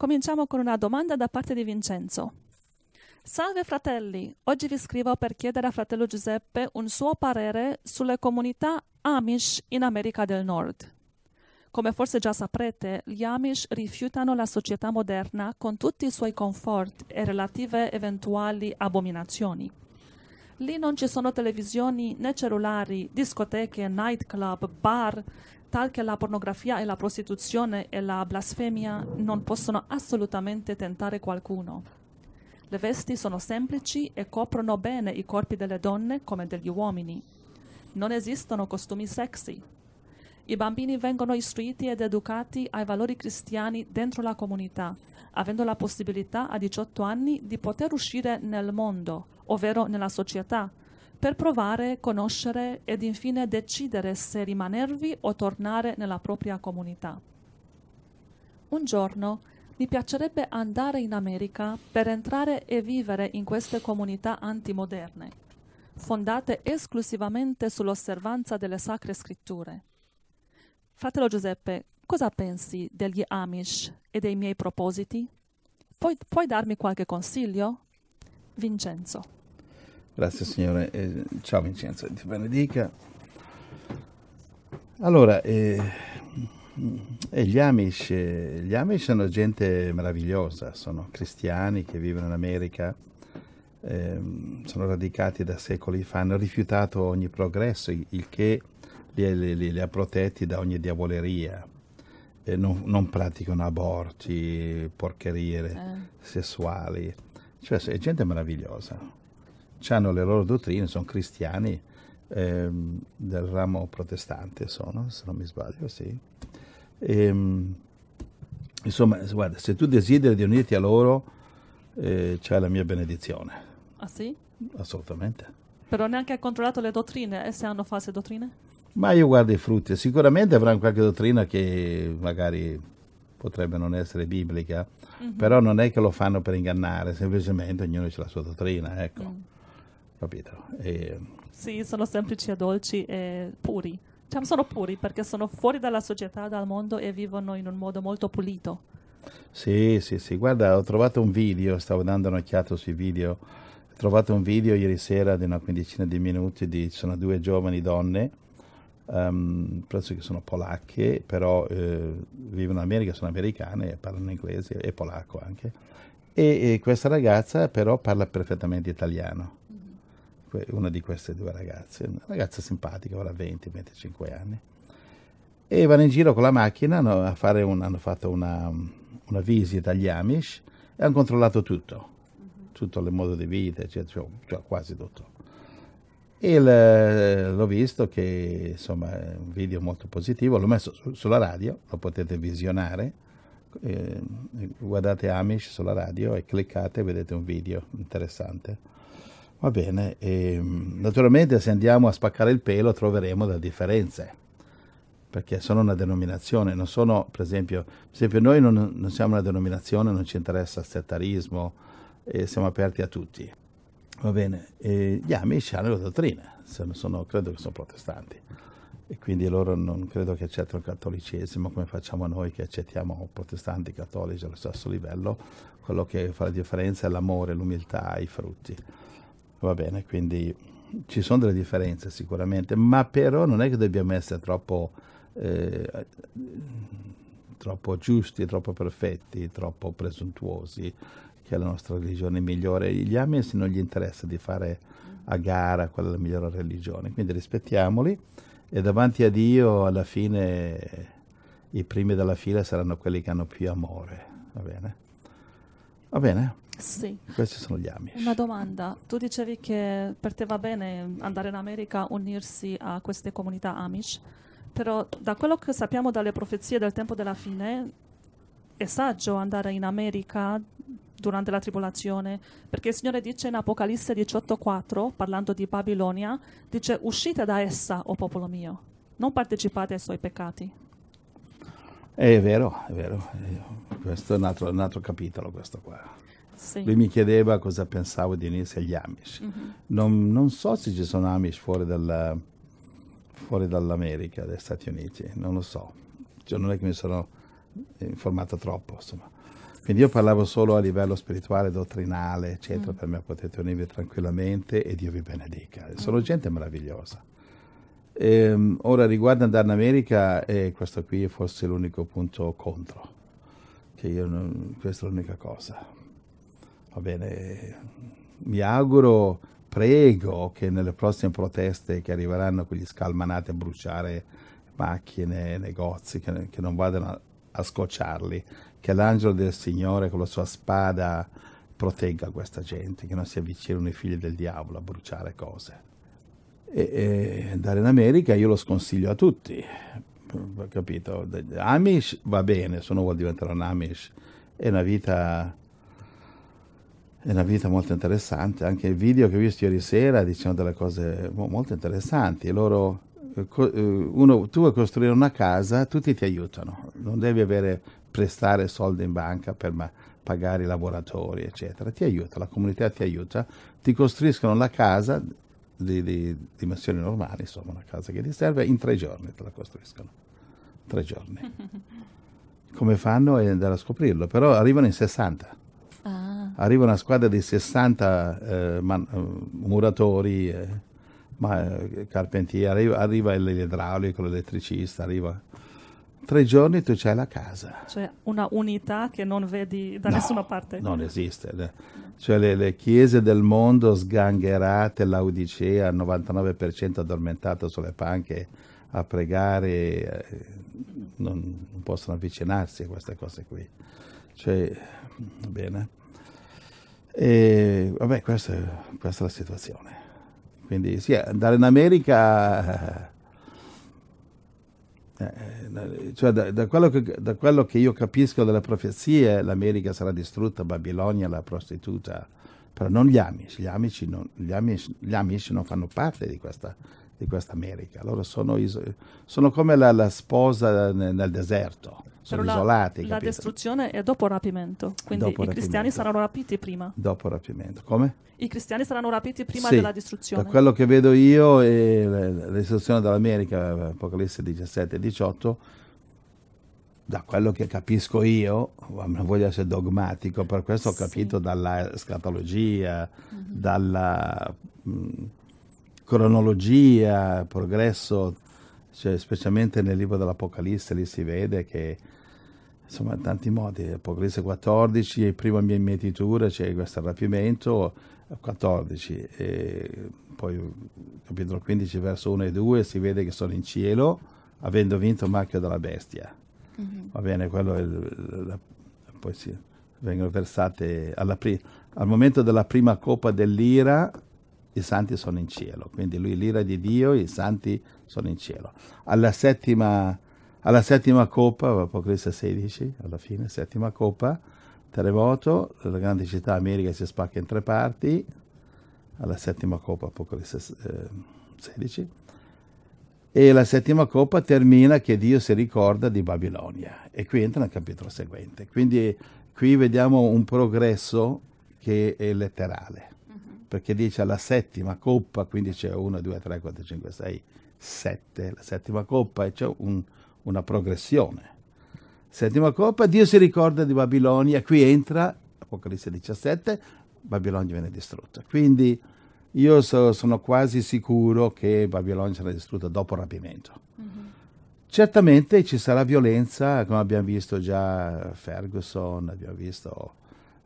Cominciamo con una domanda da parte di Vincenzo. Salve fratelli, oggi vi scrivo per chiedere a fratello Giuseppe un suo parere sulle comunità Amish in America del Nord. Come forse già saprete, gli Amish rifiutano la società moderna con tutti i suoi comfort e relative eventuali abominazioni. Lì non ci sono televisioni né cellulari, discoteche, nightclub, bar, tal che la pornografia e la prostituzione e la blasfemia non possono assolutamente tentare qualcuno. Le vesti sono semplici e coprono bene i corpi delle donne come degli uomini. Non esistono costumi sexy. I bambini vengono istruiti ed educati ai valori cristiani dentro la comunità, avendo la possibilità a 18 anni di poter uscire nel mondo, ovvero nella società, per provare, conoscere ed infine decidere se rimanervi o tornare nella propria comunità. Un giorno mi piacerebbe andare in America per entrare e vivere in queste comunità antimoderne, fondate esclusivamente sull'osservanza delle sacre scritture. Fratello Giuseppe, cosa pensi degli Amish e dei miei propositi? Puoi, puoi darmi qualche consiglio? Vincenzo. Grazie Signore, eh, ciao Vincenzo, ti benedica. Allora, eh, eh, gli, Amish, gli Amish sono gente meravigliosa, sono cristiani che vivono in America, ehm, sono radicati da secoli fa, hanno rifiutato ogni progresso, il che li, li, li ha protetti da ogni diavoleria, eh, non, non, praticano aborti, porcherie eh. sessuali, cioè è gente meravigliosa hanno le loro dottrine, sono cristiani ehm, del ramo protestante, sono, se non mi sbaglio, sì. E, ehm, insomma, guarda, se tu desideri di unirti a loro, eh, c'è la mia benedizione. Ah sì? Assolutamente. Però neanche hai controllato le dottrine, e se hanno false dottrine? Ma io guardo i frutti, sicuramente avranno qualche dottrina che magari potrebbe non essere biblica, mm-hmm. però non è che lo fanno per ingannare, semplicemente ognuno ha la sua dottrina, ecco. Mm capito? E... Sì, sono semplici e dolci e puri. Cioè, sono puri perché sono fuori dalla società, dal mondo e vivono in un modo molto pulito. Sì, sì, sì. Guarda, ho trovato un video, stavo dando un'occhiata sui video. Ho trovato un video ieri sera di una quindicina di minuti di sono due giovani donne, um, penso che sono polacche, però eh, vivono in America, sono americane, parlano inglese e polacco anche. E, e questa ragazza però parla perfettamente italiano una di queste due ragazze, una ragazza simpatica, ora 20-25 anni, e vanno in giro con la macchina no, un, hanno fatto una, una, visita agli Amish e hanno controllato tutto, mm-hmm. tutto il modo di vita, cioè, cioè quasi tutto. E l'ho visto che insomma è un video molto positivo, l'ho messo su, sulla radio, lo potete visionare, eh, guardate Amish sulla radio e cliccate e vedete un video interessante. Va bene, e, ehm, naturalmente se andiamo a spaccare il pelo troveremo delle differenze, perché sono una denominazione, non sono, per esempio, per esempio noi non, non, siamo una denominazione, non ci interessa il settarismo, e eh, siamo aperti a tutti. Va bene, e gli amici hanno le dottrine, sono, credo che sono protestanti, e quindi loro non credo che accettino il cattolicesimo come facciamo noi che accettiamo protestanti, e cattolici allo stesso livello, quello che fa la differenza è l'amore, l'umiltà, i frutti. Va bene, quindi ci sono delle differenze sicuramente, ma però non è che dobbiamo essere troppo, eh, troppo giusti, troppo perfetti, troppo presuntuosi, che la nostra religione è migliore. Gli amici non gli interessa di fare a gara quella è la migliore religione, quindi rispettiamoli e davanti a Dio alla fine i primi della fila saranno quelli che hanno più amore, va bene? Va bene? Sì. Questi sono gli Amish. Una domanda, tu dicevi che per te va bene andare in America, unirsi a queste comunità Amish, però da quello che sappiamo dalle profezie del tempo della fine, è saggio andare in America durante la tribolazione, perché il Signore dice in Apocalisse 18:4, parlando di Babilonia, dice uscite da essa, o popolo mio, non partecipate ai suoi peccati. Eh, è vero, è vero, questo è un altro, un altro capitolo questo qua. Sì. Lui mi chiedeva cosa pensavo di unirsi agli Amish. Mm-hmm. Non, non, so se ci sono Amish fuori, dalla, fuori dall'America, dagli Stati Uniti, non lo so. Cioè, non è che mi sono informato troppo, insomma. Quindi io parlavo solo a livello spirituale, dottrinale, eccetera, mm. per me potete unirvi tranquillamente e Dio vi benedica. Mm. Sono mm. gente meravigliosa. E, ehm, ora riguardo andare in America, eh, questo qui è forse l'unico punto contro, che io non, questa è l'unica cosa. Va bene, mi auguro, prego che nelle prossime proteste che arriveranno quegli scalmanati a bruciare macchine, negozi, che, che non vadano a, a scocciarli, che l'angelo del Signore con la sua spada protegga questa gente, che non si avvicinino i figli del diavolo a bruciare cose. E, e andare in America io lo sconsiglio a tutti, capito? Amish va bene, se uno vuole diventare un Amish, è una vita è una vita molto interessante, anche il video che ho visto ieri sera dicevano delle cose molto interessanti, loro eh, eh, uno, tu vuoi costruire una casa, tutti ti aiutano, non devi avere, prestare soldi in banca per pagare i lavoratori, eccetera, ti aiuta, la comunità ti aiuta, ti costruiscono la casa di, di dimensioni normali, insomma una casa che ti serve, in tre giorni te la costruiscono, tre giorni. Come fanno è andare a scoprirlo, però arrivano in 60 arriva una squadra di 60 eh, man, eh, muratori, eh, ma, eh, carpentieri, arriva, arriva l'idraulico, l'elettricista, arriva... Tre giorni tu c'hai la casa. Cioè una unità che non vedi da no, nessuna parte. Non esiste. Cioè le, le chiese del mondo sgangherate, l'Audicea, il 99% addormentato sulle panche a pregare, eh, non, non possono avvicinarsi a queste cose qui. Cioè, bene. E vabbè, questa, questa è la situazione. Quindi sì, andare in America... Eh, eh, cioè da, da, quello che, da, quello che, io capisco delle profezie, l'America sarà distrutta, Babilonia la prostituta, però non gli Amish, gli Amish non, gli amici, gli amici non fanno parte di questa, di questa America, loro sono, sono come la, la sposa nel, nel deserto sono Però isolati. La, la distruzione è dopo rapimento, quindi dopo i rapimento. cristiani saranno rapiti prima. Dopo rapimento, come? I cristiani saranno rapiti prima sì, della distruzione. Da quello che vedo io, e la distruzione Apocalisse 17 e 18, da quello che capisco io, non voglio essere dogmatico, per questo ho capito sì. dalla scatologia, mm-hmm. dalla mh, mm, cronologia, progresso, cioè, specialmente nel libro dell'Apocalisse lì si vede che insomma in tanti modi, Apocalisse 14, il primo mia immetitura, c'è cioè questo rapimento, 14, e poi capitolo 15 verso 1 e 2 si vede che sono in cielo avendo vinto il marchio della bestia. Mm-hmm. Va bene, quello è il, la, poi sì, vengono versate pri- al momento della prima coppa dell'ira i santi sono in cielo, quindi lui l'ira di Dio, i santi sono in cielo. Alla settima alla settima coppa, Apocalisse 16, alla fine, settima coppa, terremoto, la grande città America si spacca in tre parti, alla settima coppa, Apocalisse eh, 16, e la settima coppa termina che Dio si ricorda di Babilonia, e qui entra nel capitolo seguente. Quindi qui vediamo un progresso che è letterale, mm-hmm. perché dice alla settima coppa, quindi c'è 1, 2, 3, 4, 5, 6, 7, la settima coppa, e c'è un una progressione. Settima coppa, Dio si ricorda di Babilonia, qui entra, Apocalisse 17, Babilonia viene distrutta. Quindi io so, sono quasi sicuro che Babilonia sarà distrutta dopo il rapimento. Mm-hmm. Certamente ci sarà violenza, come abbiamo visto già Ferguson, abbiamo visto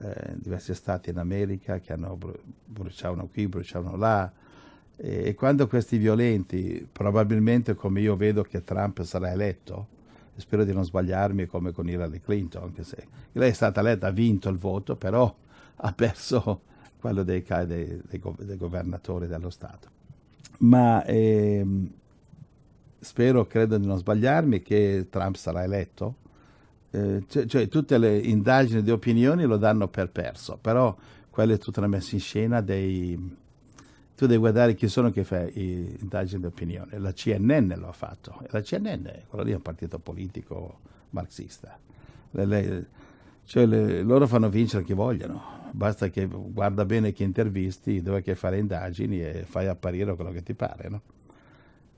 eh, diversi stati in America che hanno bru- bruciavano qui, bruciavano là, e quando questi violenti, probabilmente come io vedo che Trump sarà eletto, spero di non sbagliarmi come con Hillary Clinton, anche se lei è stata eletta, ha vinto il voto, però ha perso quello dei, dei, dei governatori dello Stato. Ma ehm, spero, credo di non sbagliarmi, che Trump sarà eletto. Eh, cioè, cioè, tutte le indagini di opinioni lo danno per perso, però quella è tutta una messa in scena dei tu devi guardare chi sono che fa indagini d'opinione. La CNN lo ha fatto. La CNN, quello lì è un partito politico marxista. Le, le, cioè le, loro fanno vincere chi vogliono. Basta che guarda bene chi intervisti, dove che fare indagini e fai apparire quello che ti pare. No?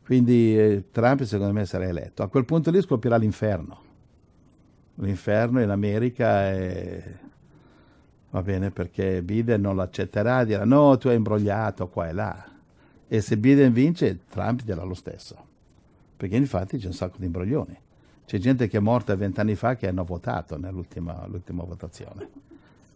Quindi eh, Trump secondo me sarà eletto. A quel punto lì scoppierà l'inferno. L'inferno in America è va bene? Perché Biden non l'accetterà, dirà no, tu hai imbrogliato qua e là. E se Biden vince, Trump dirà lo stesso. Perché infatti c'è un sacco di imbroglioni. C'è gente che è morta vent'anni fa che hanno votato nell'ultima votazione.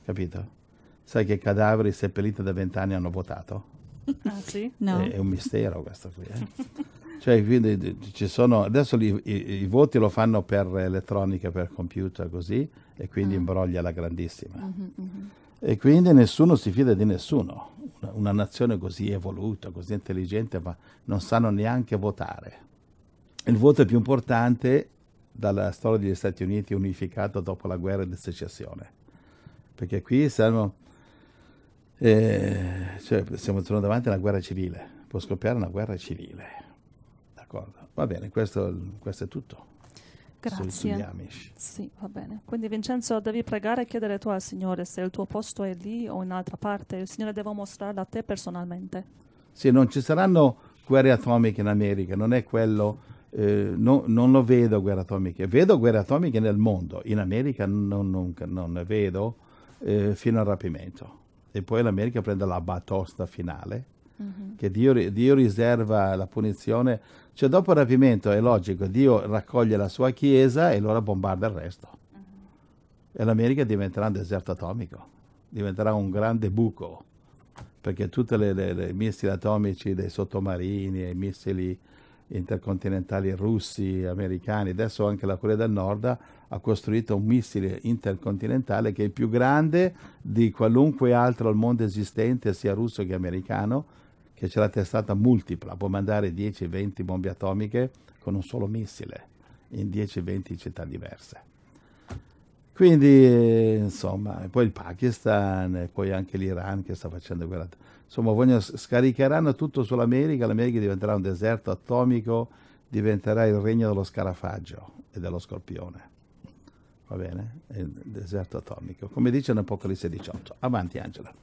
Capito? Sai che cadaveri seppelliti da vent'anni hanno votato? Ah, sì? No. È, è un mistero questo qui. Eh? Cioè, quindi ci sono, adesso li, i, i, voti lo fanno per elettronica, per computer, così, e quindi ah. imbroglia la grandissima. Uh-huh, uh-huh. E quindi nessuno si fida di nessuno. Una, una, nazione così evoluta, così intelligente, ma non sanno neanche votare. Il voto è più importante dalla storia degli Stati Uniti unificato dopo la guerra di secessione. Perché qui siamo, eh, cioè, siamo davanti a una guerra civile, può scoppiare una guerra civile D'accordo, va bene, questo, questo è tutto. Grazie. Sì, va bene. Quindi Vincenzo devi pregare e chiedere tu al Signore se il tuo posto è lì o in un'altra parte. Il Signore deve mostrarlo a te personalmente. Sì, non ci saranno guerre atomiche in America, non è quello, eh, no, non lo vedo guerre atomiche. Vedo guerre atomiche nel mondo, in America non, non, non ne vedo eh, fino al rapimento. E poi l'America prende la batosta finale Mm-hmm. che Dio, Dio, riserva la punizione. Cioè dopo il rapimento è logico, Dio raccoglie la sua chiesa e allora bombarda il resto. Uh-huh. E l'America diventerà un deserto atomico, diventerà un grande buco, perché tutti i missili atomici dei sottomarini i missili intercontinentali russi, americani, adesso anche la Corea del Nord ha costruito un missile intercontinentale che è più grande di qualunque altro al mondo esistente, sia russo che americano, che c'è la testata multipla, può mandare 10-20 bombe atomiche con un solo missile in 10-20 città diverse. Quindi, insomma, poi il Pakistan, poi anche l'Iran che sta facendo quella... Insomma, vogliono, scaricheranno tutto sull'America, l'America diventerà un deserto atomico, diventerà il regno dello scarafaggio e dello scorpione. Va bene? Il deserto atomico, come dice in Apocalisse 18. Avanti, Angela.